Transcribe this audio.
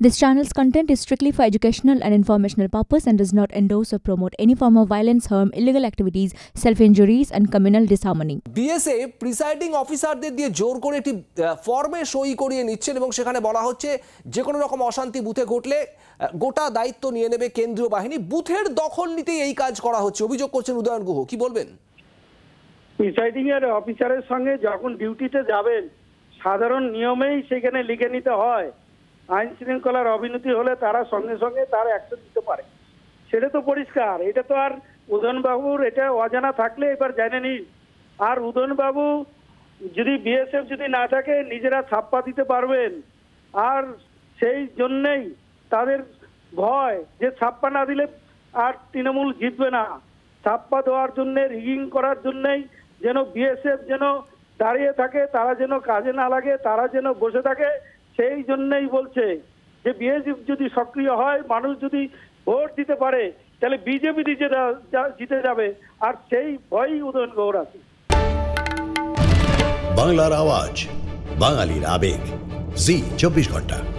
This channel's content is strictly for educational and informational purpose and does not endorse or promote any form of violence, harm, illegal activities, self-injuries and communal disharmony. BSA BSA presiding অফিসারদের দিয়ে জোর করে একটি ফর্মে সই করিয়ে নিচ্ছেন এবং সেখানে বলা হচ্ছে যে কোনো রকম অশান্তি বুথে ঘটলে গোটা দায়িত্ব নিয়ে নেবে কেন্দ্রীয় বাহিনী বুথের দখল নিতে এই কাজ করা হচ্ছে অভিযোগ করছেন উদয়ন গুহ কি বলবেন প্রিসাইডিং এর অফিসারের সঙ্গে যখন ডিউটিতে যাবেন সাধারণ নিয়মেই সেখানে লিখে নিতে হয় আইন শৃঙ্খলার অবিনতি হলে তারা সঙ্গে সঙ্গে তার অ্যাকশন দিতে পারে সেটা তো পরিষ্কার এটা তো আর উদয়নবাবুর এটা অজানা থাকলে এবার জানে নিন আর উদয়নবাবু যদি বিএসএফ যদি না থাকে নিজেরা ছাপ্পা দিতে পারবেন আর সেই জন্যেই তাদের ভয় যে ছাপ্পা না দিলে আর তৃণমূল জিতবে না ছাপ্পা দেওয়ার জন্যে রিগিং করার জন্যেই যেন বিএসএফ যেন দাঁড়িয়ে থাকে তারা যেন কাজে না লাগে তারা যেন বসে থাকে সেই জন্যই বলছে যে বিএসএফ যদি সক্রিয় হয় মানুষ যদি ভোট দিতে পারে তাহলে বিজেপি জিতে যাবে আর সেই ভয়ই উদয়ন গৌর আছে বাংলার আওয়াজ বাঙালির আবেগ জি চব্বিশ ঘন্টা